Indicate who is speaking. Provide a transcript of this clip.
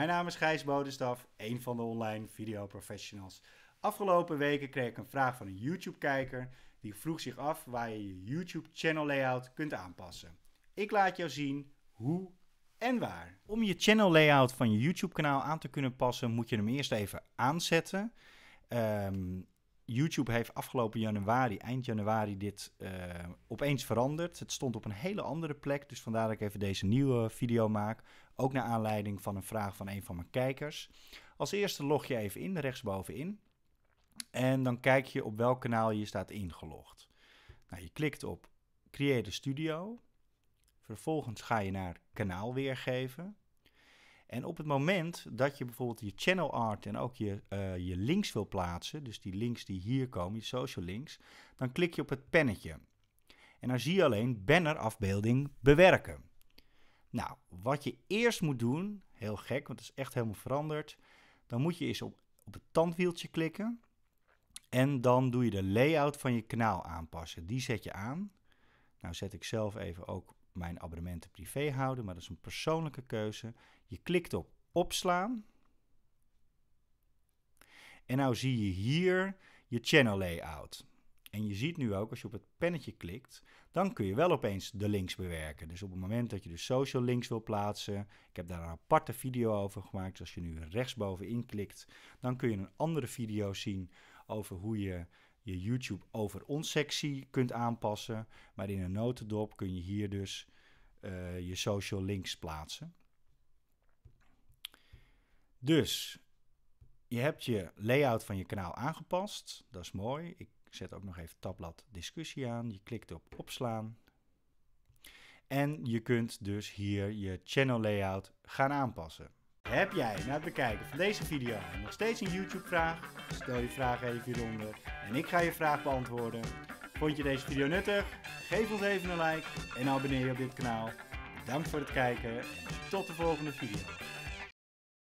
Speaker 1: Mijn naam is Gijs Bodenstaf, een van de online video professionals. Afgelopen weken kreeg ik een vraag van een YouTube-kijker die vroeg zich af waar je je YouTube-channel layout kunt aanpassen. Ik laat jou zien hoe en waar. Om je channel layout van je YouTube-kanaal aan te kunnen passen, moet je hem eerst even aanzetten. Ehm, YouTube heeft afgelopen januari, eind januari, dit eh, opeens veranderd. Het stond op een hele andere plek, dus vandaar dat ik even deze nieuwe video maak. Ook naar aanleiding van een vraag van een van mijn kijkers. Als eerste log je even in, rechtsbovenin. En dan kijk je op welk kanaal je staat ingelogd. Nou, je klikt op Create Studio. Vervolgens ga je naar kanaal weergeven. En op het moment dat je bijvoorbeeld je channel art en ook je, eh, je links wil plaatsen, dus die links die hier komen, je social links, dan klik je op het pennetje. En dan zie je alleen banner afbeelding bewerken. Nou, wat je eerst moet doen, heel gek, want het is echt helemaal veranderd. Dan moet je eens op, op het tandwieltje klikken. En dan doe je de layout van je kanaal aanpassen. Die zet je aan. Nou zet ik zelf even ook mijn abonnementen privé houden, maar dat is een persoonlijke keuze. Je klikt op opslaan. En nou zie je hier je channel layout. En je ziet nu ook, als je op het pennetje klikt, dan kun je wel opeens de links bewerken. Dus op het moment dat je de social links wil plaatsen, ik heb daar een aparte video over gemaakt. Dus als je nu rechtsbovenin klikt, dan kun je een andere video zien over hoe je je YouTube over ons sectie kunt aanpassen. Maar in een notendop kun je hier dus eh, je social links plaatsen. Dus je hebt je layout van je kanaal aangepast. Dat is mooi. Ik zet ook nog even tabblad discussie aan. Je klikt op opslaan. En je kunt dus hier je channel layout gaan aanpassen. Heb jij na het bekijken van deze video nog steeds een YouTube vraag? Stel je vraag even hieronder en ik ga je vraag beantwoorden. Vond je deze video nuttig? Geef ons even een like en abonneer je op dit kanaal. Bedankt voor het kijken en tot de volgende video.